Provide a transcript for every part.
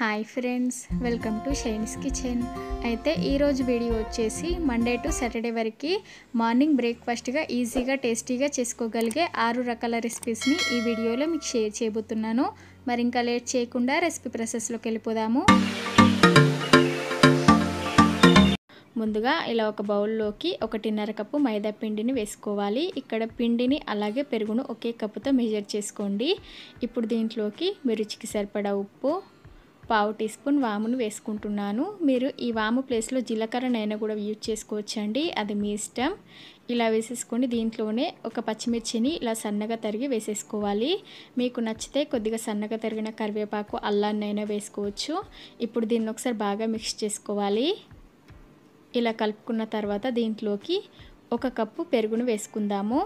hi friends welcome to shine's kitchen అయితే ఈరోజు video వచ్చేసి మండే టు సాటర్డే వరకు మార్నింగ్ బ్రేక్ఫాస్ట్గా ఈజీగా టేస్టీగా చేసుకోగలిగే ఆరు రకాల రెసిపీస్ని ఈ వీడియోలో మీకు షేర్ చేయబోతున్నాను మరి ఇంకా లేట్ చేయకుండా రెసిపీ ప్రాసెస్లోకి వెళ్ళిపోదాము ముందుగా ఇలా ఒక బౌల్లోకి ఒకటిన్నర కప్పు మైదా పిండిని వేసుకోవాలి ఇక్కడ పిండిని అలాగే పెరుగును ఒకే కప్పుతో మెజర్ చేసుకోండి ఇప్పుడు దీంట్లోకి మిరుచికి రుచికి సరిపడా ఉప్పు పావు టీ స్పూన్ వామును వేసుకుంటున్నాను మీరు ఈ వాము ప్లేస్లో జీలకర్ర నైనా కూడా యూజ్ చేసుకోవచ్చండి అది మీ ఇష్టం ఇలా వేసేసుకొని దీంట్లోనే ఒక పచ్చిమిర్చిని ఇలా సన్నగా తరిగి వేసేసుకోవాలి మీకు నచ్చితే కొద్దిగా సన్నగా తరిగిన కరివేపాకు అల్లాన్నైనా వేసుకోవచ్చు ఇప్పుడు దీన్ని ఒకసారి బాగా మిక్స్ చేసుకోవాలి ఇలా కలుపుకున్న తర్వాత దీంట్లోకి ఒక కప్పు పెరుగును వేసుకుందాము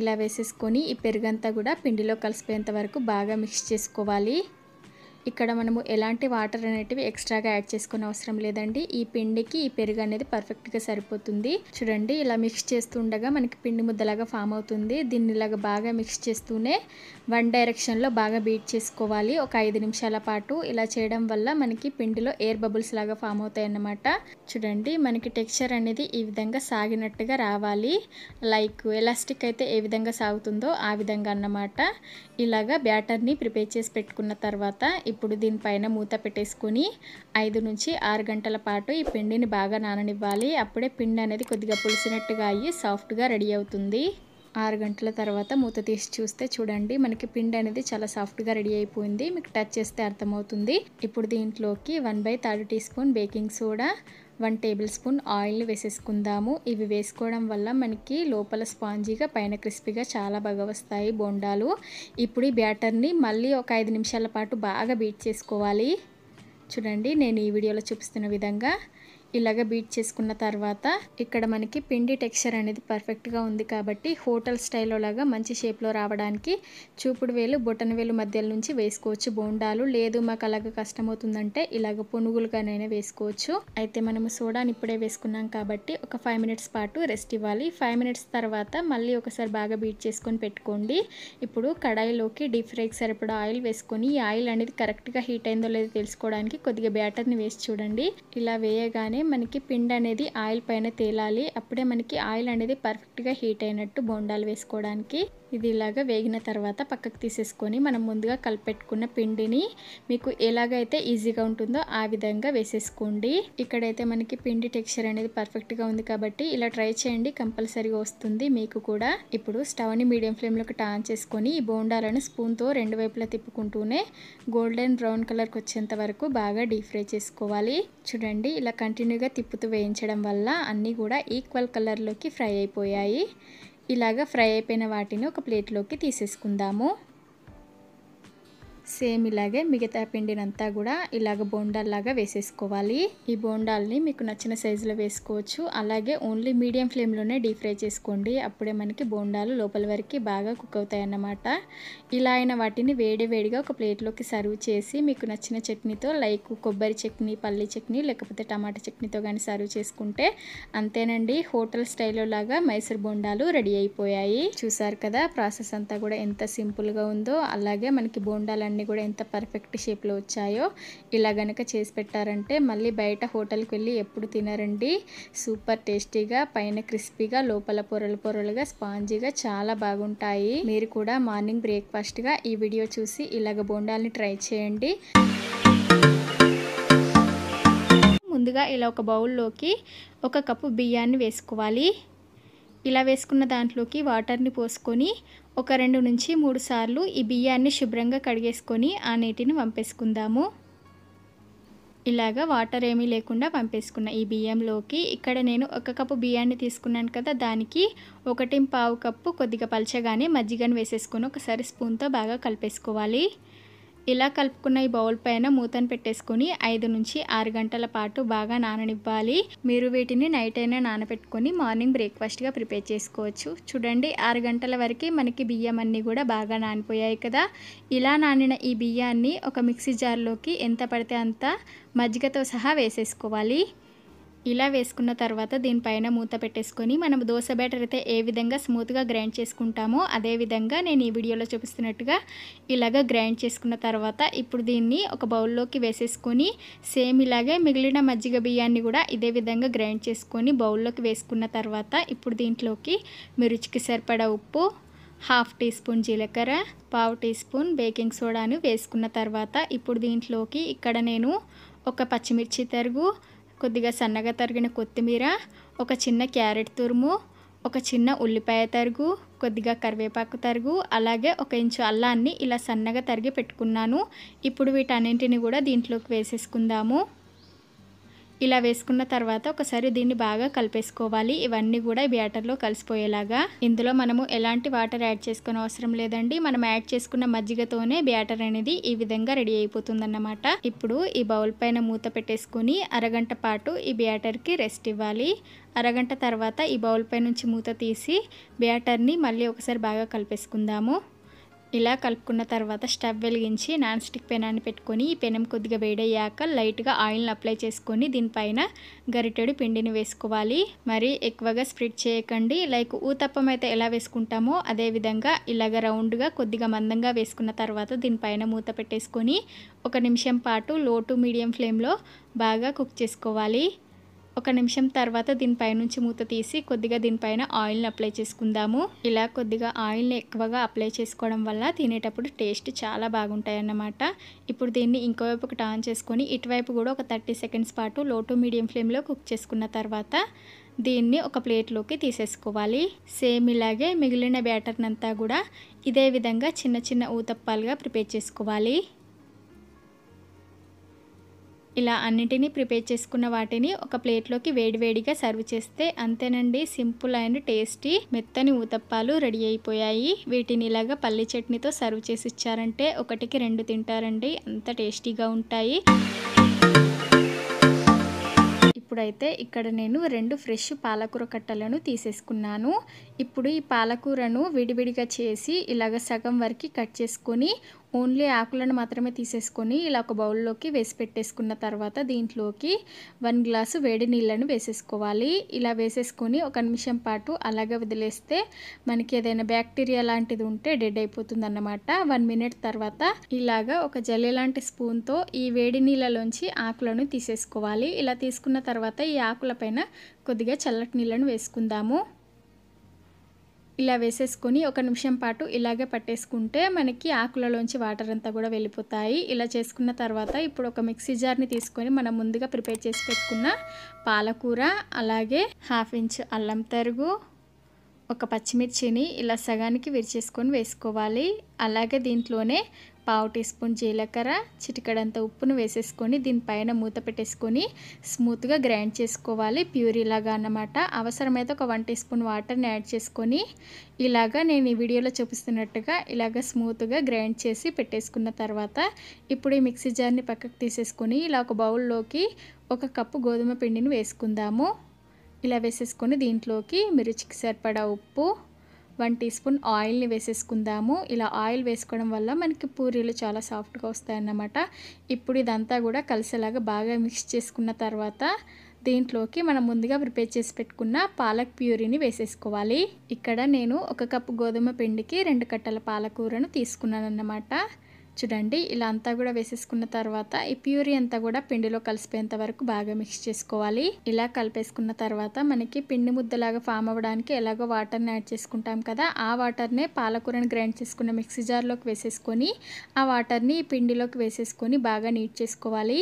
ఇలా వేసేసుకొని ఈ పెరుగంతా కూడా పిండిలో కలిసిపోయేంత వరకు బాగా మిక్స్ చేసుకోవాలి ఇక్కడ మనము ఎలాంటి వాటర్ అనేటివి ఎక్స్ట్రాగా యాడ్ చేసుకునే అవసరం లేదండి ఈ పిండికి ఈ పెరుగు అనేది పర్ఫెక్ట్గా సరిపోతుంది చూడండి ఇలా మిక్స్ చేస్తుండగా మనకి పిండి ముద్దలాగా ఫామ్ అవుతుంది దీన్ని ఇలాగ బాగా మిక్స్ చేస్తూనే వన్ డైరెక్షన్లో బాగా బీట్ చేసుకోవాలి ఒక ఐదు నిమిషాల పాటు ఇలా చేయడం వల్ల మనకి పిండిలో ఎయిర్ బబుల్స్ లాగా ఫామ్ అవుతాయి అన్నమాట చూడండి మనకి టెక్స్చర్ అనేది ఈ విధంగా సాగినట్టుగా రావాలి లైక్ ఎలాస్టిక్ అయితే ఏ విధంగా సాగుతుందో ఆ విధంగా అన్నమాట ఇలాగా బ్యాటర్ని ప్రిపేర్ చేసి పెట్టుకున్న తర్వాత ఇప్పుడు దీనిపైన మూత పెట్టేసుకొని ఐదు నుంచి ఆరు గంటల పాటు ఈ పిండిని బాగా నాననివ్వాలి అప్పుడే పిండి అనేది కొద్దిగా పులిసినట్టుగా అయ్యి సాఫ్ట్గా రెడీ అవుతుంది ఆరు గంటల తర్వాత మూత తీసి చూస్తే చూడండి మనకి పిండి అనేది చాలా సాఫ్ట్గా రెడీ అయిపోయింది మీకు టచ్ చేస్తే అర్థమవుతుంది ఇప్పుడు దీంట్లోకి one by third teaspoon baking soda one tablespoon oil వేసేసుకుందాము ఇవి వేసుకోవడం వల్ల మనకి లోపల స్పాంజీగా పైన క్రిస్పీగా చాలా బాగా వస్తాయి బోండాలు ఇప్పుడు ఈ బ్యాటర్ని మళ్ళీ ఒక ఐదు నిమిషాల పాటు బాగా బీట్ చేసుకోవాలి చూడండి నేను ఈ వీడియోలో చూపిస్తున్న విధంగా ఇలాగ బీట్ చేసుకున్న తర్వాత ఇక్కడ మనకి పిండి టెక్స్చర్ అనేది పర్ఫెక్ట్గా ఉంది కాబట్టి హోటల్ స్టైల్లో లాగా మంచి షేప్లో రావడానికి చూపుడు వేలు బొటన వేలు మధ్యలో నుంచి వేసుకోవచ్చు బోండాలు లేదు మాకు అలాగ కష్టమవుతుందంటే ఇలాగ పునుగులుగానైనా వేసుకోవచ్చు అయితే మనము సోడాని ఇప్పుడే వేసుకున్నాం కాబట్టి ఒక ఫైవ్ మినిట్స్ పాటు రెస్ట్ ఇవ్వాలి ఫైవ్ మినిట్స్ తర్వాత మళ్ళీ ఒకసారి బాగా బీట్ చేసుకొని పెట్టుకోండి ఇప్పుడు కడాయిలోకి డీప్ ఫ్రైకి సరిపడా ఆయిల్ వేసుకొని ఈ ఆయిల్ అనేది కరెక్ట్గా హీట్ అయిందో లేదో తెలుసుకోవడానికి కొద్దిగా బ్యాటర్ని వేసి చూడండి ఇలా వేయగానే మనకి పిండి అనేది ఆయిల్ పైన తేలాలి అప్పుడే మనకి ఆయిల్ అనేది పర్ఫెక్ట్గా హీట్ అయినట్టు బోండాలు వేసుకోవడానికి ఇది ఇలాగ వేగిన తర్వాత పక్కకు తీసేసుకొని మనం ముందుగా కలిపెట్టుకున్న పిండిని మీకు ఎలాగైతే ఈజీగా ఉంటుందో ఆ విధంగా వేసేసుకోండి ఇక్కడైతే మనకి పిండి టెక్స్చర్ అనేది పర్ఫెక్ట్గా ఉంది కాబట్టి ఇలా ట్రై చేయండి కంపల్సరీగా వస్తుంది మీకు కూడా ఇప్పుడు స్టవ్ని మీడియం ఫ్లేమ్లోకి టాన్ చేసుకొని ఈ బోండాలను స్పూన్తో రెండు వైపులా తిప్పుకుంటూనే గోల్డెన్ బ్రౌన్ కలర్కి వచ్చేంత వరకు బాగా డీప్ ఫ్రై చేసుకోవాలి చూడండి ఇలా కంటిన్యూ కంటిన్యూగా తిప్పుతూ వేయించడం వల్ల అన్నీ కూడా ఈక్వల్ కలర్లోకి ఫ్రై అయిపోయాయి ఇలాగ ఫ్రై అయిపోయిన వాటిని ఒక ప్లేట్లోకి తీసేసుకుందాము సేమ్ ఇలాగే మిగతా పిండినంతా కూడా ఇలాగ బోండాల్లాగా వేసేసుకోవాలి ఈ బోండాల్ని మీకు నచ్చిన సైజులో వేసుకోవచ్చు అలాగే ఓన్లీ మీడియం ఫ్లేమ్లోనే డీప్ ఫ్రై చేసుకోండి అప్పుడే మనకి బోండాలు లోపల వరకు బాగా కుక్ అవుతాయి అన్నమాట ఇలా అయిన వాటిని వేడి వేడిగా ఒక ప్లేట్లోకి సర్వ్ చేసి మీకు నచ్చిన చట్నీతో లైక్ కొబ్బరి చట్నీ పల్లి చట్నీ లేకపోతే టమాటా చట్నీతో కానీ సర్వ్ చేసుకుంటే అంతేనండి హోటల్ స్టైల్లో లాగా మైసూర్ బోండాలు రెడీ అయిపోయాయి చూసారు కదా ప్రాసెస్ అంతా కూడా ఎంత సింపుల్గా ఉందో అలాగే మనకి బోండాలు అన్నీ కూడా ఎంత పర్ఫెక్ట్ షేప్లో వచ్చాయో ఇలా గనక చేసి పెట్టారంటే మళ్ళీ బయట హోటల్కి వెళ్ళి ఎప్పుడు తినరండి సూపర్ టేస్టీగా పైన క్రిస్పీగా లోపల పొరలు పొరలుగా స్పాంజీగా చాలా బాగుంటాయి మీరు కూడా మార్నింగ్ బ్రేక్ఫాస్ట్గా ఈ వీడియో చూసి ఇలాగ బోండాలని ట్రై చేయండి ముందుగా ఇలా ఒక బౌల్లోకి ఒక కప్పు బియ్యాన్ని వేసుకోవాలి ఇలా వేసుకున్న దాంట్లోకి వాటర్ని పోసుకొని ఒక రెండు నుంచి మూడు సార్లు ఈ బియ్యాన్ని శుభ్రంగా కడిగేసుకొని ఆ నీటిని పంపేసుకుందాము ఇలాగా వాటర్ ఏమీ లేకుండా పంపేసుకున్న ఈ బియ్యంలోకి ఇక్కడ నేను ఒక కప్పు బియ్యాన్ని తీసుకున్నాను కదా దానికి ఒకటి పావు కప్పు కొద్దిగా పలచగానే మజ్జిగను వేసేసుకొని ఒకసారి స్పూన్తో బాగా కలిపేసుకోవాలి ఇలా కలుపుకున్న ఈ బౌల్ పైన మూతను పెట్టేసుకుని ఐదు నుంచి ఆరు గంటల పాటు బాగా నాననివ్వాలి మీరు వీటిని నైట్ అయినా నానబెట్టుకొని మార్నింగ్ బ్రేక్ఫాస్ట్గా ప్రిపేర్ చేసుకోవచ్చు చూడండి ఆరు గంటల వరకు మనకి బియ్యం అన్నీ కూడా బాగా నానిపోయాయి కదా ఇలా నానిన ఈ బియ్యాన్ని ఒక మిక్సీ జార్లోకి ఎంత పడితే అంత మజ్జిగతో సహా వేసేసుకోవాలి ఇలా వేసుకున్న తర్వాత దీనిపైన మూత పెట్టేసుకొని మనం దోశ బ్యాటర్ అయితే ఏ విధంగా స్మూత్గా గ్రైండ్ చేసుకుంటామో అదే విధంగా నేను ఈ వీడియోలో చూపిస్తున్నట్టుగా ఇలాగ గ్రైండ్ చేసుకున్న తర్వాత ఇప్పుడు దీన్ని ఒక బౌల్లోకి వేసేసుకొని సేమ్ ఇలాగే మిగిలిన మజ్జిగ బియ్యాన్ని కూడా ఇదే విధంగా గ్రైండ్ చేసుకొని బౌల్లోకి వేసుకున్న తర్వాత ఇప్పుడు దీంట్లోకి మిరుచికి సరిపడా ఉప్పు హాఫ్ టీ స్పూన్ జీలకర్ర పావు టీ స్పూన్ బేకింగ్ సోడాను వేసుకున్న తర్వాత ఇప్పుడు దీంట్లోకి ఇక్కడ నేను ఒక పచ్చిమిర్చి తరుగు కొద్దిగా సన్నగా తరిగిన కొత్తిమీర ఒక చిన్న క్యారెట్ తురుము ఒక చిన్న ఉల్లిపాయ తరుగు కొద్దిగా కరివేపాకు తరుగు అలాగే ఒక ఇంచు అల్లాన్ని ఇలా సన్నగా తరిగి పెట్టుకున్నాను ఇప్పుడు వీటన్నింటిని కూడా దీంట్లోకి వేసేసుకుందాము ఇలా వేసుకున్న తర్వాత ఒకసారి దీన్ని బాగా కలిపేసుకోవాలి ఇవన్నీ కూడా బ్యాటర్లో కలిసిపోయేలాగా ఇందులో మనము ఎలాంటి వాటర్ యాడ్ చేసుకునే అవసరం లేదండి మనం యాడ్ చేసుకున్న మజ్జిగతోనే బ్యాటర్ అనేది ఈ విధంగా రెడీ అయిపోతుందన్నమాట ఇప్పుడు ఈ బౌల్ పైన మూత పెట్టేసుకుని అరగంట పాటు ఈ బ్యాటర్కి రెస్ట్ ఇవ్వాలి అరగంట తర్వాత ఈ బౌల్ పై నుంచి మూత తీసి బ్యాటర్ని మళ్ళీ ఒకసారి బాగా కలిపేసుకుందాము ఇలా కలుపుకున్న తర్వాత స్టవ్ వెలిగించి నాన్ స్టిక్ పెనాన్ని పెట్టుకొని ఈ పెనం కొద్దిగా వేడయ్యాక లైట్గా ఆయిల్ని అప్లై చేసుకొని దీనిపైన గరిటెడు పిండిని వేసుకోవాలి మరి ఎక్కువగా స్ప్రెడ్ చేయకండి లైక్ ఊతప్పం అయితే ఎలా వేసుకుంటామో అదేవిధంగా ఇలాగ రౌండ్గా కొద్దిగా మందంగా వేసుకున్న తర్వాత దీనిపైన మూత పెట్టేసుకొని ఒక నిమిషం పాటు లో టు మీడియం ఫ్లేమ్లో బాగా కుక్ చేసుకోవాలి ఒక నిమిషం తర్వాత దీనిపై నుంచి మూత తీసి కొద్దిగా దీనిపైన ఆయిల్ని అప్లై చేసుకుందాము ఇలా కొద్దిగా ఆయిల్ని ఎక్కువగా అప్లై చేసుకోవడం వల్ల తినేటప్పుడు టేస్ట్ చాలా బాగుంటాయి అన్నమాట ఇప్పుడు దీన్ని ఇంకోవైపుకి టాన్ చేసుకొని ఇటువైపు కూడా ఒక థర్టీ సెకండ్స్ పాటు లో టు మీడియం ఫ్లేమ్లో కుక్ చేసుకున్న తర్వాత దీన్ని ఒక ప్లేట్లోకి తీసేసుకోవాలి సేమ్ ఇలాగే మిగిలిన బ్యాటర్నంతా కూడా ఇదే విధంగా చిన్న చిన్న ఊతప్పాలుగా ప్రిపేర్ చేసుకోవాలి ఇలా అన్నిటినీ ప్రిపేర్ చేసుకున్న వాటిని ఒక ప్లేట్లోకి వేడివేడిగా సర్వ్ చేస్తే అంతేనండి సింపుల్ అండ్ టేస్టీ మెత్తని ఊతప్పాలు రెడీ అయిపోయాయి వీటిని ఇలాగా పల్లి చట్నీతో సర్వ్ చేసి ఇచ్చారంటే ఒకటికి రెండు తింటారండి అంత టేస్టీగా ఉంటాయి ఇప్పుడైతే ఇక్కడ నేను రెండు ఫ్రెష్ పాలకూర కట్టలను తీసేసుకున్నాను ఇప్పుడు ఈ పాలకూరను విడివిడిగా చేసి ఇలాగ సగం వరకు కట్ చేసుకొని ఓన్లీ ఆకులను మాత్రమే తీసేసుకొని ఇలా ఒక బౌల్లోకి వేసి పెట్టేసుకున్న తర్వాత దీంట్లోకి వన్ గ్లాసు వేడి నీళ్ళను వేసేసుకోవాలి ఇలా వేసేసుకొని ఒక నిమిషం పాటు అలాగే వదిలేస్తే మనకి ఏదైనా బ్యాక్టీరియా లాంటిది ఉంటే డెడ్ అయిపోతుంది అన్నమాట వన్ మినిట్ తర్వాత ఇలాగా ఒక జల్లి లాంటి స్పూన్తో ఈ వేడి నీళ్ళలోంచి ఆకులను తీసేసుకోవాలి ఇలా తీసుకున్న తర్వాత ఈ ఆకుల కొద్దిగా చల్లటి నీళ్ళను వేసుకుందాము ఇలా వేసేసుకొని ఒక నిమిషం పాటు ఇలాగే పట్టేసుకుంటే మనకి ఆకులలోంచి వాటర్ అంతా కూడా వెళ్ళిపోతాయి ఇలా చేసుకున్న తర్వాత ఇప్పుడు ఒక మిక్సీ జార్ని తీసుకొని మనం ముందుగా ప్రిపేర్ చేసి పెట్టుకున్న పాలకూర అలాగే హాఫ్ ఇంచ్ అల్లం తరుగు ఒక పచ్చిమిర్చిని ఇలా సగానికి విరిచేసుకొని వేసుకోవాలి అలాగే దీంట్లోనే పావు టీ స్పూన్ జీలకర్ర చిటికడంత ఉప్పును వేసేసుకొని దీనిపైన మూత పెట్టేసుకొని స్మూత్గా గ్రైండ్ చేసుకోవాలి ప్యూర్ ఇలాగా అన్నమాట అవసరమైతే ఒక వన్ టీ స్పూన్ వాటర్ని యాడ్ చేసుకొని ఇలాగా నేను ఈ వీడియోలో చూపిస్తున్నట్టుగా ఇలాగ స్మూత్గా గ్రైండ్ చేసి పెట్టేసుకున్న తర్వాత ఇప్పుడు ఈ మిక్సీ జార్ని పక్కకు తీసేసుకొని ఇలా ఒక బౌల్లోకి ఒక కప్పు గోధుమ పిండిని వేసుకుందాము ఇలా వేసేసుకొని దీంట్లోకి మిర్చికి సరిపడా ఉప్పు వన్ టీ స్పూన్ ఆయిల్ని వేసేసుకుందాము ఇలా ఆయిల్ వేసుకోవడం వల్ల మనకి పూరీలు చాలా సాఫ్ట్గా వస్తాయన్నమాట ఇప్పుడు ఇదంతా కూడా కలిసేలాగా బాగా మిక్స్ చేసుకున్న తర్వాత దీంట్లోకి మనం ముందుగా ప్రిపేర్ చేసి పెట్టుకున్న పాలక్ ప్యూరీని వేసేసుకోవాలి ఇక్కడ నేను ఒక కప్పు గోధుమ పిండికి రెండు కట్టల పాలకూరను తీసుకున్నాను అన్నమాట చూడండి ఇలా అంతా కూడా వేసేసుకున్న తర్వాత ఈ ప్యూరీ అంతా కూడా పిండిలో కలిసిపోయేంత వరకు బాగా మిక్స్ చేసుకోవాలి ఇలా కలిపేసుకున్న తర్వాత మనకి పిండి ముద్దలాగా ఫామ్ అవ్వడానికి ఎలాగో వాటర్ని యాడ్ చేసుకుంటాం కదా ఆ వాటర్నే పాలకూరని గ్రైండ్ చేసుకున్న మిక్సీ జార్లోకి వేసేసుకొని ఆ వాటర్ని పిండిలోకి వేసేసుకొని బాగా నీట్ చేసుకోవాలి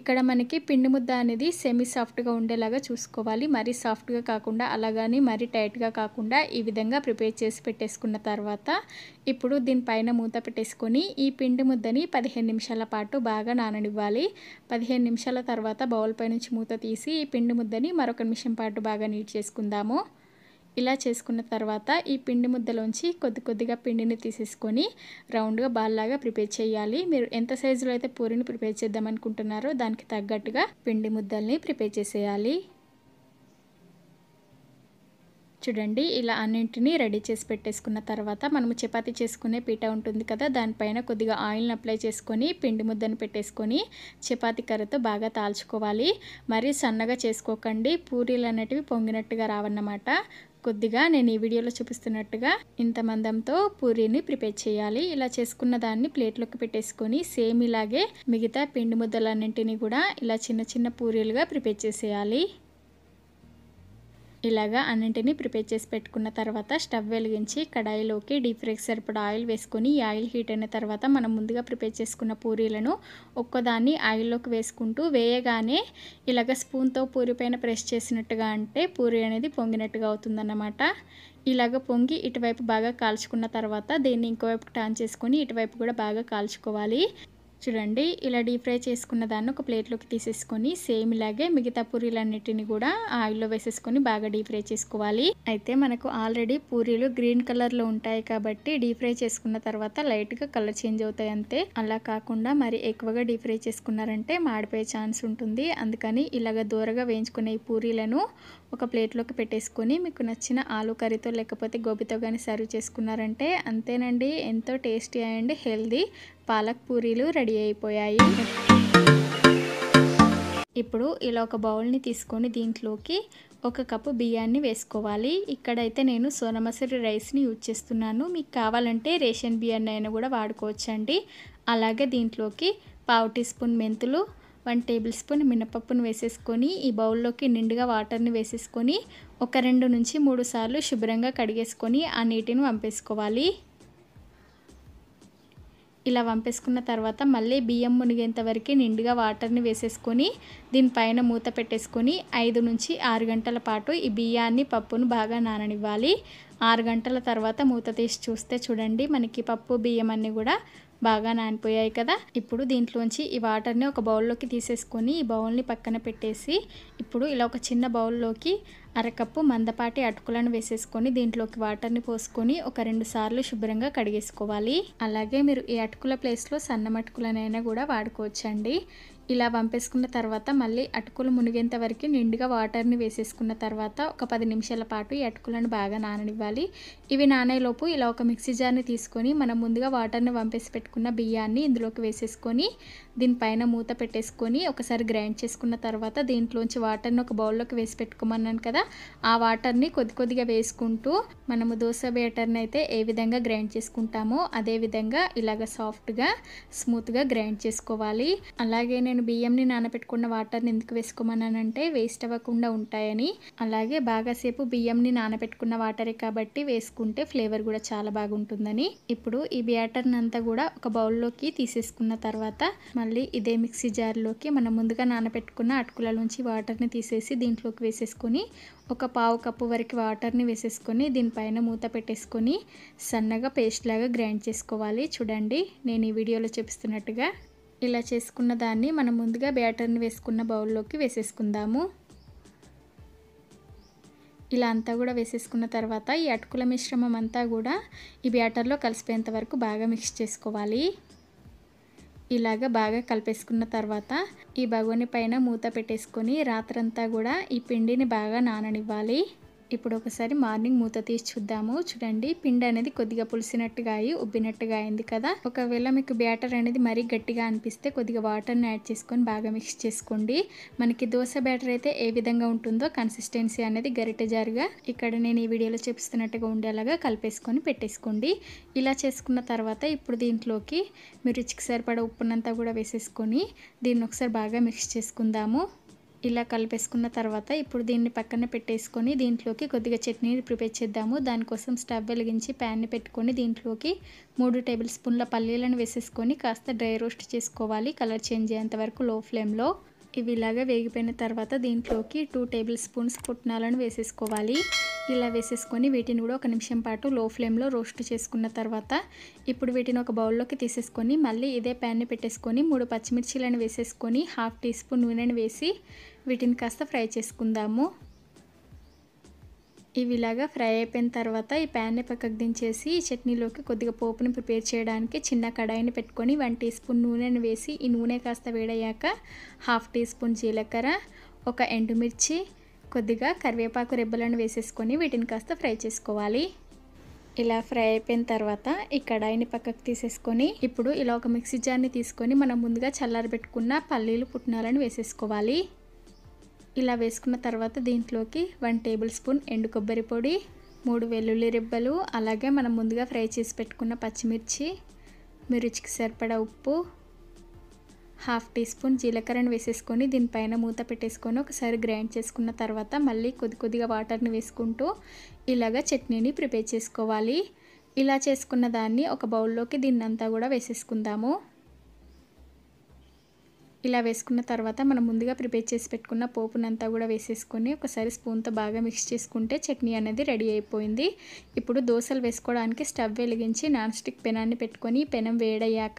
ఇక్కడ మనకి పిండి ముద్ద అనేది సెమీ సాఫ్ట్గా ఉండేలాగా చూసుకోవాలి మరీ సాఫ్ట్గా కాకుండా అలాగని మరీ టైట్గా కాకుండా ఈ విధంగా ప్రిపేర్ చేసి పెట్టేసుకున్న తర్వాత ఇప్పుడు దీనిపైన మూత పెట్టేసుకొని ఈ పిండి పిండి ముద్దని పదిహేను నిమిషాల పాటు బాగా నాననివ్వాలి పదిహేను నిమిషాల తర్వాత బౌల్పై నుంచి మూత తీసి ఈ పిండి ముద్దని మరొక నిమిషం పాటు బాగా నీట్ చేసుకుందాము ఇలా చేసుకున్న తర్వాత ఈ పిండి ముద్దలోంచి కొద్ది కొద్దిగా పిండిని తీసేసుకొని రౌండ్గా బాల్లాగా ప్రిపేర్ చేయాలి మీరు ఎంత సైజులో అయితే పూరిని ప్రిపేర్ చేద్దామనుకుంటున్నారో దానికి తగ్గట్టుగా పిండి ముద్దల్ని ప్రిపేర్ చేసేయాలి చూడండి ఇలా అన్నింటినీ రెడీ చేసి పెట్టేసుకున్న తర్వాత మనము చపాతీ చేసుకునే పీట ఉంటుంది కదా దానిపైన కొద్దిగా ఆయిల్ని అప్లై చేసుకొని పిండి ముద్దను పెట్టేసుకొని చపాతీ కర్రతో బాగా తాల్చుకోవాలి మరీ సన్నగా చేసుకోకండి పూరీలు అనేటివి పొంగినట్టుగా రావన్నమాట కొద్దిగా నేను ఈ వీడియోలో చూపిస్తున్నట్టుగా ఇంత మందంతో పూరీని ప్రిపేర్ చేయాలి ఇలా చేసుకున్న దాన్ని ప్లేట్లోకి పెట్టేసుకొని సేమ్ ఇలాగే మిగతా పిండి ముద్దలన్నింటినీ కూడా ఇలా చిన్న చిన్న పూరీలుగా ప్రిపేర్ చేసేయాలి ఇలాగా అన్నింటినీ ప్రిపేర్ చేసి పెట్టుకున్న తర్వాత స్టవ్ వెలిగించి కడాయిలోకి డీప్ ఫ్రైకి సరిపడా ఆయిల్ వేసుకొని ఈ ఆయిల్ హీట్ అయిన తర్వాత మనం ముందుగా ప్రిపేర్ చేసుకున్న పూరీలను ఒక్కదాన్ని ఆయిల్లోకి వేసుకుంటూ వేయగానే ఇలాగ స్పూన్తో పూరి పైన ప్రెస్ చేసినట్టుగా అంటే పూరి అనేది పొంగినట్టుగా అవుతుందన్నమాట ఇలాగ పొంగి ఇటువైపు బాగా కాల్చుకున్న తర్వాత దీన్ని ఇంకోవైపు టాన్ చేసుకొని ఇటువైపు కూడా బాగా కాల్చుకోవాలి చూడండి ఇలా డీప్ ఫ్రై చేసుకున్న దాన్ని ఒక ప్లేట్లోకి తీసేసుకొని సేమ్ ఇలాగే మిగతా పూరీలన్నిటిని కూడా ఆయిల్లో వేసేసుకొని బాగా డీప్ ఫ్రై చేసుకోవాలి అయితే మనకు ఆల్రెడీ పూరీలు గ్రీన్ కలర్లో ఉంటాయి కాబట్టి డీప్ ఫ్రై చేసుకున్న తర్వాత లైట్గా కలర్ చేంజ్ అవుతాయి అంతే అలా కాకుండా మరి ఎక్కువగా డీప్ ఫ్రై చేసుకున్నారంటే మాడిపోయే ఛాన్స్ ఉంటుంది అందుకని ఇలాగ దూరగా వేయించుకునే ఈ పూరీలను ఒక ప్లేట్లోకి పెట్టేసుకొని మీకు నచ్చిన ఆలు కర్రీతో లేకపోతే గోబీతో కానీ సర్వ్ చేసుకున్నారంటే అంతేనండి ఎంతో టేస్టీ అండ్ హెల్దీ పాలక్ పూరీలు రెడీ అయిపోయాయి ఇప్పుడు ఇలా ఒక బౌల్ని తీసుకొని దీంట్లోకి ఒక కప్పు బియ్యాన్ని వేసుకోవాలి ఇక్కడైతే నేను సోనమసూరి రైస్ని యూజ్ చేస్తున్నాను మీకు కావాలంటే రేషన్ బియ్యాన్ని అయినా కూడా వాడుకోవచ్చండి అలాగే దీంట్లోకి పావు టీ స్పూన్ మెంతులు వన్ టేబుల్ స్పూన్ మినపప్పును వేసేసుకొని ఈ బౌల్లోకి నిండుగా వాటర్ని వేసేసుకొని ఒక రెండు నుంచి మూడు సార్లు శుభ్రంగా కడిగేసుకొని ఆ నీటిని పంపేసుకోవాలి ఇలా వంపేసుకున్న తర్వాత మళ్ళీ బియ్యం మునిగేంత వరకు నిండుగా వాటర్ని వేసేసుకొని దీనిపైన మూత పెట్టేసుకొని ఐదు నుంచి ఆరు గంటల పాటు ఈ బియ్యాన్ని పప్పును బాగా నాననివ్వాలి ఆరు గంటల తర్వాత మూత తీసి చూస్తే చూడండి మనకి పప్పు బియ్యం అన్నీ కూడా బాగా నానిపోయాయి కదా ఇప్పుడు దీంట్లోంచి ఈ వాటర్ని ఒక బౌల్లోకి తీసేసుకొని ఈ బౌల్ని పక్కన పెట్టేసి ఇప్పుడు ఇలా ఒక చిన్న బౌల్లోకి అరకప్పు మందపాటి అటుకులను వేసేసుకొని దీంట్లోకి వాటర్ని పోసుకొని ఒక రెండు సార్లు శుభ్రంగా కడిగేసుకోవాలి అలాగే మీరు ఈ అటుకుల ప్లేస్లో సన్నమటుకులనైనా కూడా వాడుకోవచ్చండి ఇలా పంపేసుకున్న తర్వాత మళ్ళీ అటుకులు మునిగేంత వరకు నిండుగా వాటర్ని వేసేసుకున్న తర్వాత ఒక పది నిమిషాల పాటు ఈ అటుకులను బాగా నాననివ్వాలి ఇవి నానేలోపు ఇలా ఒక మిక్సీ జార్ని తీసుకొని మనం ముందుగా వాటర్ని పంపేసి పెట్టుకున్న బియ్యాన్ని ఇందులోకి వేసేసుకొని దీనిపైన మూత పెట్టేసుకొని ఒకసారి గ్రైండ్ చేసుకున్న తర్వాత దీంట్లోంచి వాటర్ని ఒక బౌల్లోకి వేసి పెట్టుకోమన్నాను కదా ఆ వాటర్ని కొద్ది కొద్దిగా వేసుకుంటూ మనము దోశ బేటర్ని అయితే ఏ విధంగా గ్రైండ్ చేసుకుంటామో అదేవిధంగా ఇలాగ సాఫ్ట్గా స్మూత్గా గ్రైండ్ చేసుకోవాలి అలాగే నేను నేను బియ్యంని నానబెట్టుకున్న వాటర్ని ఎందుకు వేసుకోమన్నానంటే వేస్ట్ అవ్వకుండా ఉంటాయని అలాగే బాగాసేపు బియ్యంని నానబెట్టుకున్న వాటరే కాబట్టి వేసుకుంటే ఫ్లేవర్ కూడా చాలా బాగుంటుందని ఇప్పుడు ఈ బ్యాటర్ని అంతా కూడా ఒక బౌల్లోకి తీసేసుకున్న తర్వాత మళ్ళీ ఇదే మిక్సీ జార్లోకి మనం ముందుగా నానబెట్టుకున్న అటుకుల నుంచి వాటర్ని తీసేసి దీంట్లోకి వేసేసుకొని ఒక పావు కప్పు వరకు వాటర్ని వేసేసుకొని దీనిపైన మూత పెట్టేసుకొని సన్నగా పేస్ట్ లాగా గ్రైండ్ చేసుకోవాలి చూడండి నేను ఈ వీడియోలో చూపిస్తున్నట్టుగా ఇలా చేసుకున్న దాన్ని మనం ముందుగా బ్యాటర్ని వేసుకున్న బౌల్లోకి వేసేసుకుందాము ఇలా అంతా కూడా వేసేసుకున్న తర్వాత ఈ అటుకుల మిశ్రమం అంతా కూడా ఈ బ్యాటర్లో కలిసిపోయేంత వరకు బాగా మిక్స్ చేసుకోవాలి ఇలాగ బాగా కలిపేసుకున్న తర్వాత ఈ బగోని పైన మూత పెట్టేసుకొని రాత్రంతా కూడా ఈ పిండిని బాగా నాననివ్వాలి ఇప్పుడు ఒకసారి మార్నింగ్ మూత తీసి చూద్దాము చూడండి పిండి అనేది కొద్దిగా పులిసినట్టుగా అయి ఉబ్బినట్టుగా అయింది కదా ఒకవేళ మీకు బ్యాటర్ అనేది మరీ గట్టిగా అనిపిస్తే కొద్దిగా వాటర్ని యాడ్ చేసుకొని బాగా మిక్స్ చేసుకోండి మనకి దోశ బ్యాటర్ అయితే ఏ విధంగా ఉంటుందో కన్సిస్టెన్సీ అనేది గరిటె జారుగా ఇక్కడ నేను ఈ వీడియోలో చూపిస్తున్నట్టుగా ఉండేలాగా కలిపేసుకొని పెట్టేసుకోండి ఇలా చేసుకున్న తర్వాత ఇప్పుడు దీంట్లోకి మీరు రుచికి సరిపడ ఉప్పునంతా కూడా వేసేసుకొని దీన్ని ఒకసారి బాగా మిక్స్ చేసుకుందాము ఇలా కలిపేసుకున్న తర్వాత ఇప్పుడు దీన్ని పక్కన పెట్టేసుకొని దీంట్లోకి కొద్దిగా చట్నీని ప్రిపేర్ చేద్దాము దానికోసం స్టవ్ వెలిగించి ప్యాన్ని పెట్టుకొని దీంట్లోకి మూడు టేబుల్ స్పూన్ల పల్లీలను వేసేసుకొని కాస్త డ్రై రోస్ట్ చేసుకోవాలి కలర్ చేంజ్ అయ్యేంత వరకు లో ఫ్లేమ్లో ఇవి ఇలాగా వేగిపోయిన తర్వాత దీంట్లోకి టూ టేబుల్ స్పూన్స్ పుట్నాలను వేసేసుకోవాలి ఇలా వేసేసుకొని వీటిని కూడా ఒక నిమిషం పాటు లో ఫ్లేమ్లో రోస్ట్ చేసుకున్న తర్వాత ఇప్పుడు వీటిని ఒక బౌల్లోకి తీసేసుకొని మళ్ళీ ఇదే ప్యాన్ని పెట్టేసుకొని మూడు పచ్చిమిర్చీలను వేసేసుకొని హాఫ్ టీ స్పూన్ నూనెను వేసి వీటిని కాస్త ఫ్రై చేసుకుందాము ఇవి ఇలాగా ఫ్రై అయిపోయిన తర్వాత ఈ ప్యాన్ని పక్కకు దించేసి చట్నీలోకి కొద్దిగా పోపుని ప్రిపేర్ చేయడానికి చిన్న కడాయిని పెట్టుకొని వన్ టీ స్పూన్ నూనెను వేసి ఈ నూనె కాస్త వేడయ్యాక హాఫ్ టీ స్పూన్ జీలకర్ర ఒక ఎండుమిర్చి కొద్దిగా కరివేపాకు రెబ్బలను వేసేసుకొని వీటిని కాస్త ఫ్రై చేసుకోవాలి ఇలా ఫ్రై అయిపోయిన తర్వాత ఈ కడాయిని పక్కకు తీసేసుకొని ఇప్పుడు ఇలా ఒక మిక్సీ జార్ని తీసుకొని మనం ముందుగా చల్లారబెట్టుకున్న పల్లీలు పుట్నాలను వేసేసుకోవాలి ఇలా వేసుకున్న తర్వాత దీంట్లోకి వన్ టేబుల్ స్పూన్ ఎండు కొబ్బరి పొడి మూడు వెల్లుల్లి రిబ్బలు అలాగే మనం ముందుగా ఫ్రై చేసి పెట్టుకున్న పచ్చిమిర్చి మిర్చికి సరిపడా ఉప్పు హాఫ్ టీ స్పూన్ జీలకర్రను వేసేసుకొని దీనిపైన మూత పెట్టేసుకొని ఒకసారి గ్రైండ్ చేసుకున్న తర్వాత మళ్ళీ కొద్ది కొద్దిగా వాటర్ని వేసుకుంటూ ఇలాగ చట్నీని ప్రిపేర్ చేసుకోవాలి ఇలా చేసుకున్న దాన్ని ఒక బౌల్లోకి దీన్నంతా కూడా వేసేసుకుందాము ఇలా వేసుకున్న తర్వాత మనం ముందుగా ప్రిపేర్ చేసి పెట్టుకున్న పోపునంతా కూడా వేసేసుకొని ఒకసారి స్పూన్తో బాగా మిక్స్ చేసుకుంటే చట్నీ అనేది రెడీ అయిపోయింది ఇప్పుడు దోశలు వేసుకోవడానికి స్టవ్ వెలిగించి నాన్ స్టిక్ పెనాన్ని పెట్టుకొని పెనం వేడయ్యాక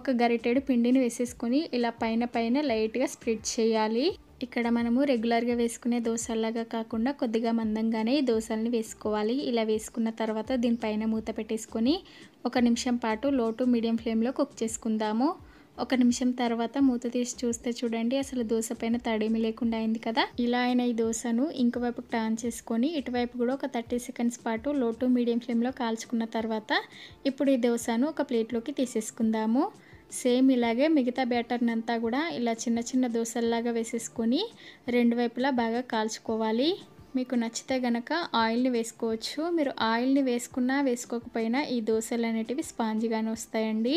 ఒక గరిటెడు పిండిని వేసేసుకొని ఇలా పైన పైన లైట్గా స్ప్రెడ్ చేయాలి ఇక్కడ మనము రెగ్యులర్గా వేసుకునే దోశలాగా కాకుండా కొద్దిగా మందంగానే ఈ దోశల్ని వేసుకోవాలి ఇలా వేసుకున్న తర్వాత దీనిపైన మూత పెట్టేసుకొని ఒక నిమిషం పాటు లో టు మీడియం ఫ్లేమ్లో కుక్ చేసుకుందాము ఒక నిమిషం తర్వాత మూత తీసి చూస్తే చూడండి అసలు దోశ పైన తడేమి లేకుండా అయింది కదా ఇలా అయిన ఈ దోశను ఇంకోవైపు టర్న్ చేసుకొని ఇటువైపు కూడా ఒక థర్టీ సెకండ్స్ పాటు లో టు మీడియం ఫ్లేమ్లో కాల్చుకున్న తర్వాత ఇప్పుడు ఈ దోశను ఒక ప్లేట్లోకి తీసేసుకుందాము సేమ్ ఇలాగే మిగతా బ్యాటర్ని అంతా కూడా ఇలా చిన్న చిన్న దోశల్లాగా వేసేసుకొని రెండు వైపులా బాగా కాల్చుకోవాలి మీకు నచ్చితే గనక ఆయిల్ని వేసుకోవచ్చు మీరు ఆయిల్ని వేసుకున్నా వేసుకోకపోయినా ఈ దోశలు అనేటివి స్పాంజిగానే వస్తాయండి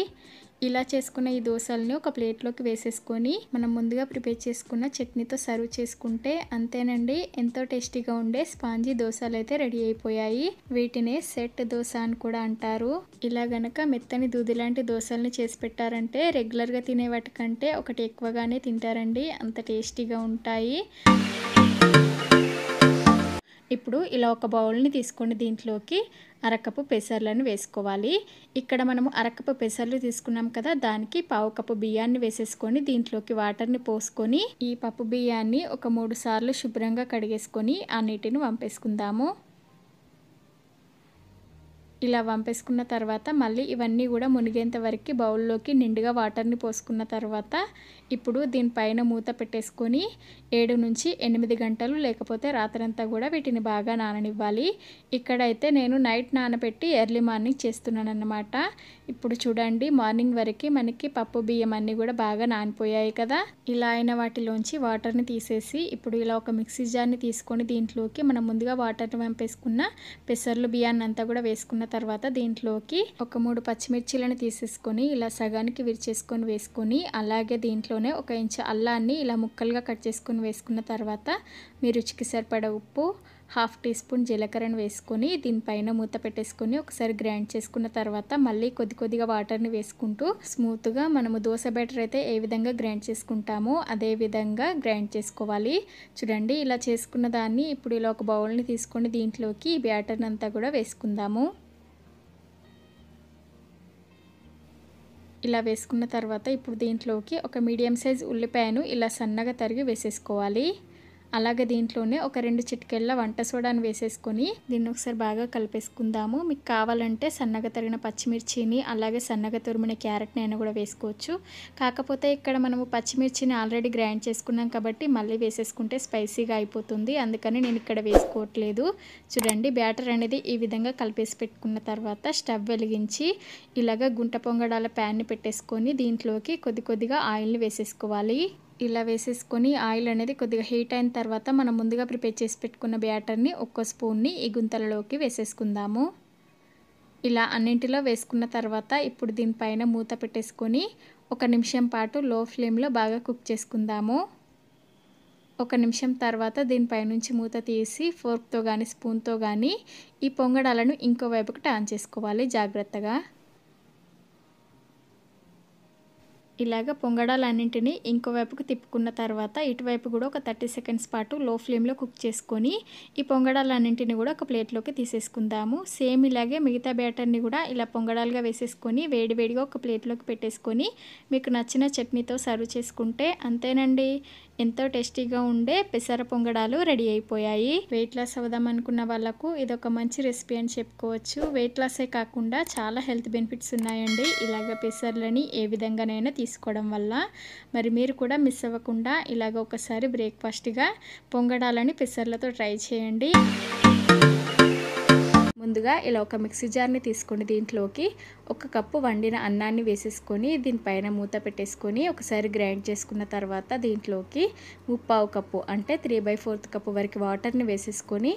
ఇలా చేసుకున్న ఈ దోశల్ని ఒక ప్లేట్లోకి వేసేసుకొని మనం ముందుగా ప్రిపేర్ చేసుకున్న చట్నీతో సర్వ్ చేసుకుంటే అంతేనండి ఎంతో టేస్టీగా ఉండే స్పాంజీ దోశలు అయితే రెడీ అయిపోయాయి వీటిని సెట్ దోశ అని కూడా అంటారు ఇలా గనక మెత్తని దూది లాంటి దోశల్ని చేసి పెట్టారంటే రెగ్యులర్గా తినే వాటికంటే ఒకటి ఎక్కువగానే తింటారండి అంత టేస్టీగా ఉంటాయి ఇప్పుడు ఇలా ఒక బౌల్ని తీసుకొని దీంట్లోకి అరకప్పు పెసర్లను వేసుకోవాలి ఇక్కడ మనము అరకప్పు పెసర్లు తీసుకున్నాం కదా దానికి పావు కప్పు బియ్యాన్ని వేసేసుకొని దీంట్లోకి వాటర్ని పోసుకొని ఈ పప్పు బియ్యాన్ని ఒక మూడు సార్లు శుభ్రంగా కడిగేసుకొని ఆ నీటిని పంపేసుకుందాము ఇలా వంపేసుకున్న తర్వాత మళ్ళీ ఇవన్నీ కూడా మునిగేంత వరకు బౌల్లోకి నిండుగా వాటర్ని పోసుకున్న తర్వాత ఇప్పుడు దీనిపైన మూత పెట్టేసుకొని ఏడు నుంచి ఎనిమిది గంటలు లేకపోతే రాత్రంతా కూడా వీటిని బాగా నాననివ్వాలి ఇక్కడైతే నేను నైట్ నానబెట్టి ఎర్లీ మార్నింగ్ చేస్తున్నాను అన్నమాట ఇప్పుడు చూడండి మార్నింగ్ వరకు మనకి పప్పు బియ్యం అన్నీ కూడా బాగా నానిపోయాయి కదా ఇలా అయిన వాటిలోంచి వాటర్ని తీసేసి ఇప్పుడు ఇలా ఒక మిక్సీ జార్ని తీసుకొని దీంట్లోకి మనం ముందుగా వాటర్ని పంపేసుకున్న పెసర్లు బియ్యాన్ని అంతా కూడా వేసుకున్న తర్వాత దీంట్లోకి ఒక మూడు పచ్చిమిర్చీలను తీసేసుకొని ఇలా సగానికి విరిచేసుకొని వేసుకొని అలాగే దీంట్లోనే ఒక ఇంచు అల్లాన్ని ఇలా ముక్కలుగా కట్ చేసుకొని వేసుకున్న తర్వాత మీ రుచికి సరిపడ ఉప్పు హాఫ్ టీ స్పూన్ జీలకర్రను వేసుకొని దీనిపైన మూత పెట్టేసుకొని ఒకసారి గ్రైండ్ చేసుకున్న తర్వాత మళ్ళీ కొద్ది కొద్దిగా వాటర్ని వేసుకుంటూ స్మూత్గా మనము దోశ బ్యాటర్ అయితే ఏ విధంగా గ్రైండ్ చేసుకుంటామో అదే విధంగా గ్రైండ్ చేసుకోవాలి చూడండి ఇలా చేసుకున్న దాన్ని ఇప్పుడు ఇలా ఒక బౌల్ని తీసుకొని దీంట్లోకి బ్యాటర్ని అంతా కూడా వేసుకుందాము ఇలా వేసుకున్న తర్వాత ఇప్పుడు దీంట్లోకి ఒక మీడియం సైజ్ ఉల్లిపాయను ఇలా సన్నగా తరిగి వేసేసుకోవాలి అలాగే దీంట్లోనే ఒక రెండు చిటికెళ్ళ వంట సోడాను వేసేసుకొని దీన్ని ఒకసారి బాగా కలిపేసుకుందాము మీకు కావాలంటే సన్నగా తరిగిన పచ్చిమిర్చిని అలాగే సన్నగా తురిమిన క్యారెట్ని అయినా కూడా వేసుకోవచ్చు కాకపోతే ఇక్కడ మనము పచ్చిమిర్చిని ఆల్రెడీ గ్రైండ్ చేసుకున్నాం కాబట్టి మళ్ళీ వేసేసుకుంటే స్పైసీగా అయిపోతుంది అందుకని నేను ఇక్కడ వేసుకోవట్లేదు చూడండి బ్యాటర్ అనేది ఈ విధంగా కలిపేసి పెట్టుకున్న తర్వాత స్టవ్ వెలిగించి ఇలాగ గుంట పొంగడాల ప్యాన్ని పెట్టేసుకొని దీంట్లోకి కొద్ది కొద్దిగా ఆయిల్ని వేసేసుకోవాలి ఇలా వేసేసుకొని ఆయిల్ అనేది కొద్దిగా హీట్ అయిన తర్వాత మనం ముందుగా ప్రిపేర్ చేసి పెట్టుకున్న బ్యాటర్ని ఒక్క స్పూన్ని ఈ గుంతలలోకి వేసేసుకుందాము ఇలా అన్నింటిలో వేసుకున్న తర్వాత ఇప్పుడు దీనిపైన మూత పెట్టేసుకొని ఒక నిమిషం పాటు లో ఫ్లేమ్లో బాగా కుక్ చేసుకుందాము ఒక నిమిషం తర్వాత దీనిపై నుంచి మూత తీసి ఫోర్క్తో కానీ స్పూన్తో కానీ ఈ పొంగడాలను ఇంకోవైపుకి టాన్ చేసుకోవాలి జాగ్రత్తగా ఇలాగ పొంగడాలన్నింటినీ ఇంకోవైపుకు తిప్పుకున్న తర్వాత ఇటువైపు కూడా ఒక థర్టీ సెకండ్స్ పాటు లో ఫ్లేమ్లో కుక్ చేసుకొని ఈ పొంగడాలన్నింటినీ కూడా ఒక ప్లేట్లోకి తీసేసుకుందాము సేమ్ ఇలాగే మిగతా బ్యాటర్ని కూడా ఇలా పొంగడాలుగా వేసేసుకొని వేడివేడిగా ఒక ప్లేట్లోకి పెట్టేసుకొని మీకు నచ్చిన చట్నీతో సర్వ్ చేసుకుంటే అంతేనండి ఎంతో టేస్టీగా ఉండే పెసర పొంగడాలు రెడీ అయిపోయాయి వెయిట్ లాస్ అవుదాం అనుకున్న వాళ్ళకు ఒక మంచి రెసిపీ అని చెప్పుకోవచ్చు వెయిట్ లాసే కాకుండా చాలా హెల్త్ బెనిఫిట్స్ ఉన్నాయండి ఇలాగ పెసర్లని ఏ విధంగానైనా తీసుకోవడం వల్ల మరి మీరు కూడా మిస్ అవ్వకుండా ఇలాగ ఒకసారి బ్రేక్ఫాస్ట్గా పొంగడాలని పెసర్లతో ట్రై చేయండి ముందుగా ఇలా ఒక మిక్సీ జార్ని తీసుకొని దీంట్లోకి ఒక కప్పు వండిన అన్నాన్ని వేసేసుకొని దీనిపైన మూత పెట్టేసుకొని ఒకసారి గ్రైండ్ చేసుకున్న తర్వాత దీంట్లోకి ముప్పావు కప్పు అంటే త్రీ బై ఫోర్త్ కప్పు వరకు వాటర్ని వేసేసుకొని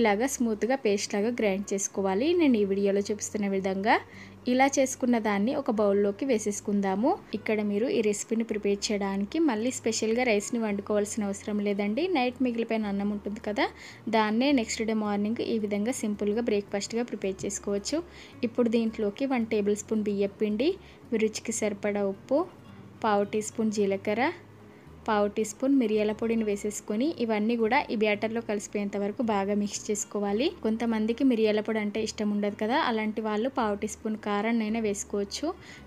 ఇలాగ స్మూత్గా పేస్ట్ లాగా గ్రైండ్ చేసుకోవాలి నేను ఈ వీడియోలో చూపిస్తున్న విధంగా ఇలా చేసుకున్న దాన్ని ఒక బౌల్లోకి వేసేసుకుందాము ఇక్కడ మీరు ఈ రెసిపీని ప్రిపేర్ చేయడానికి మళ్ళీ స్పెషల్గా రైస్ని వండుకోవాల్సిన అవసరం లేదండి నైట్ మిగిలిపోయిన అన్నం ఉంటుంది కదా దాన్నే నెక్స్ట్ డే మార్నింగ్ ఈ విధంగా సింపుల్గా బ్రేక్ఫాస్ట్గా ప్రిపేర్ చేసుకోవచ్చు ఇప్పుడు దీంట్లోకి వన్ టేబుల్ స్పూన్ బియ్యపిండి రుచికి సరిపడా ఉప్పు పావు టీ స్పూన్ జీలకర్ర పావు టీ స్పూన్ మిరియాల పొడిని వేసేసుకొని ఇవన్నీ కూడా ఈ బ్యాటర్లో కలిసిపోయేంత వరకు బాగా మిక్స్ చేసుకోవాలి కొంతమందికి మిరియాల పొడి అంటే ఇష్టం ఉండదు కదా అలాంటి వాళ్ళు పావు టీ స్పూన్ కారాన్నైనా వేసుకోవచ్చు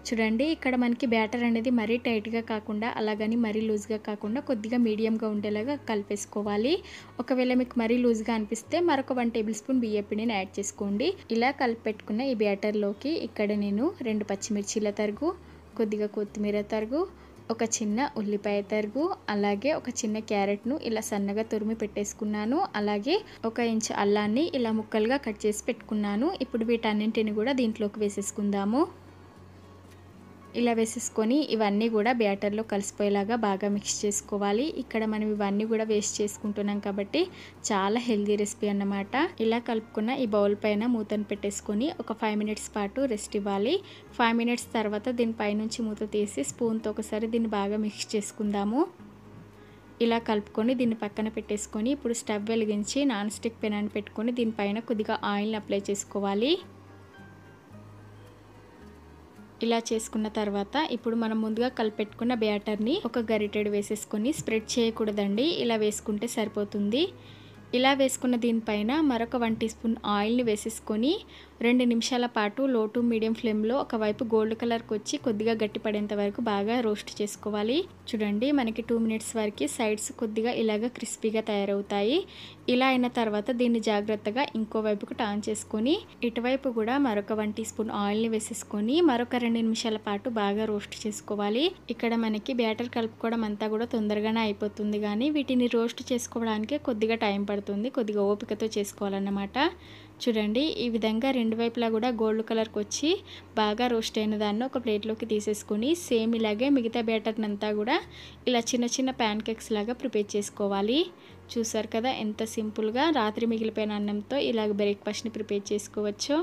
చూడండి ఇక్కడ మనకి బ్యాటర్ అనేది మరీ టైట్గా కాకుండా అలాగని మరీ లూజ్గా కాకుండా కొద్దిగా మీడియంగా ఉండేలాగా కలిపేసుకోవాలి ఒకవేళ మీకు మరీ లూజ్గా అనిపిస్తే మరొక వన్ టేబుల్ స్పూన్ బియ్యపిండిని యాడ్ చేసుకోండి ఇలా కలిపి పెట్టుకున్న ఈ బ్యాటర్లోకి ఇక్కడ నేను రెండు పచ్చిమిర్చీల తరుగు కొద్దిగా కొత్తిమీర తరుగు ఒక చిన్న ఉల్లిపాయ తరుగు అలాగే ఒక చిన్న క్యారెట్ను ఇలా సన్నగా తురిమి పెట్టేసుకున్నాను అలాగే ఒక ఇంచు అల్లాన్ని ఇలా ముక్కలుగా కట్ చేసి పెట్టుకున్నాను ఇప్పుడు వీటన్నింటిని కూడా దీంట్లోకి వేసేసుకుందాము ఇలా వేసేసుకొని ఇవన్నీ కూడా బ్యాటర్లో కలిసిపోయేలాగా బాగా మిక్స్ చేసుకోవాలి ఇక్కడ మనం ఇవన్నీ కూడా వేస్ట్ చేసుకుంటున్నాం కాబట్టి చాలా హెల్దీ రెసిపీ అన్నమాట ఇలా కలుపుకున్న ఈ బౌల్ పైన మూతను పెట్టేసుకొని ఒక ఫైవ్ మినిట్స్ పాటు రెస్ట్ ఇవ్వాలి ఫైవ్ మినిట్స్ తర్వాత దీనిపై నుంచి మూత తీసి స్పూన్తో ఒకసారి దీన్ని బాగా మిక్స్ చేసుకుందాము ఇలా కలుపుకొని దీన్ని పక్కన పెట్టేసుకొని ఇప్పుడు స్టవ్ వెలిగించి నాన్ స్టిక్ పెనాన్ని పెట్టుకొని దీనిపైన కొద్దిగా ఆయిల్ని అప్లై చేసుకోవాలి ఇలా చేసుకున్న తర్వాత ఇప్పుడు మనం ముందుగా కలిపెట్టుకున్న బ్యాటర్ని ఒక గరిటెడు వేసేసుకొని స్ప్రెడ్ చేయకూడదండి ఇలా వేసుకుంటే సరిపోతుంది ఇలా వేసుకున్న దీనిపైన మరొక వన్ టీ స్పూన్ ఆయిల్ని వేసేసుకొని రెండు నిమిషాల పాటు లో టు మీడియం ఫ్లేమ్లో ఒకవైపు గోల్డ్ కలర్కి వచ్చి కొద్దిగా గట్టిపడేంత వరకు బాగా రోస్ట్ చేసుకోవాలి చూడండి మనకి టూ మినిట్స్ వరకు సైడ్స్ కొద్దిగా ఇలాగ క్రిస్పీగా తయారవుతాయి ఇలా అయిన తర్వాత దీన్ని జాగ్రత్తగా ఇంకో వైపుకు టర్న్ చేసుకొని ఇటువైపు కూడా మరొక వన్ టీ స్పూన్ ఆయిల్ని వేసేసుకొని మరొక రెండు నిమిషాల పాటు బాగా రోస్ట్ చేసుకోవాలి ఇక్కడ మనకి బ్యాటర్ కలుపుకోవడం అంతా కూడా తొందరగానే అయిపోతుంది కానీ వీటిని రోస్ట్ చేసుకోవడానికి కొద్దిగా టైం పడుతుంది పడుతుంది కొద్దిగా ఓపికతో చేసుకోవాలన్నమాట చూడండి ఈ విధంగా రెండు వైపులా కూడా గోల్డ్ కలర్కి వచ్చి బాగా రోస్ట్ అయిన దాన్ని ఒక ప్లేట్లోకి తీసేసుకుని సేమ్ ఇలాగే మిగతా బ్యాటర్ని అంతా కూడా ఇలా చిన్న చిన్న ప్యాన్ కేక్స్ లాగా ప్రిపేర్ చేసుకోవాలి చూసారు కదా ఎంత సింపుల్గా రాత్రి మిగిలిపోయిన అన్నంతో ఇలాగ బ్రేక్ఫాస్ట్ని ప్రిపేర్ చేసుకోవచ్చు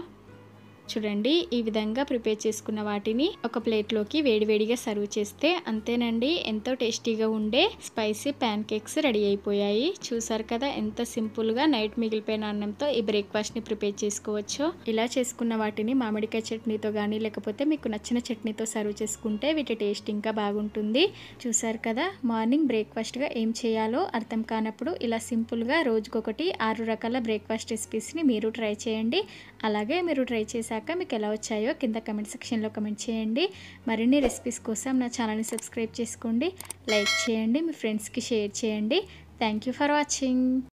చూడండి ఈ విధంగా ప్రిపేర్ చేసుకున్న వాటిని ఒక ప్లేట్లోకి వేడివేడిగా సర్వ్ చేస్తే అంతేనండి ఎంతో టేస్టీగా ఉండే స్పైసీ ప్యాన్ కేక్స్ రెడీ అయిపోయాయి చూసారు కదా ఎంత సింపుల్గా నైట్ మిగిలిపోయిన అన్నంతో ఈ బ్రేక్ఫాస్ట్ని ప్రిపేర్ చేసుకోవచ్చు ఇలా చేసుకున్న వాటిని మామిడికాయ చట్నీతో కానీ లేకపోతే మీకు నచ్చిన చట్నీతో సర్వ్ చేసుకుంటే వీటి టేస్ట్ ఇంకా బాగుంటుంది చూసారు కదా మార్నింగ్ బ్రేక్ఫాస్ట్గా ఏం చేయాలో అర్థం కానప్పుడు ఇలా సింపుల్గా రోజుకొకటి ఆరు రకాల బ్రేక్ఫాస్ట్ రెసిపీస్ని మీరు ట్రై చేయండి అలాగే మీరు ట్రై చేశారు దాకా మీకు ఎలా వచ్చాయో కింద కమెంట్ సెక్షన్లో కమెంట్ చేయండి మరిన్ని రెసిపీస్ కోసం నా ఛానల్ని సబ్స్క్రైబ్ చేసుకోండి లైక్ చేయండి మీ ఫ్రెండ్స్కి షేర్ చేయండి థ్యాంక్ ఫర్ వాచింగ్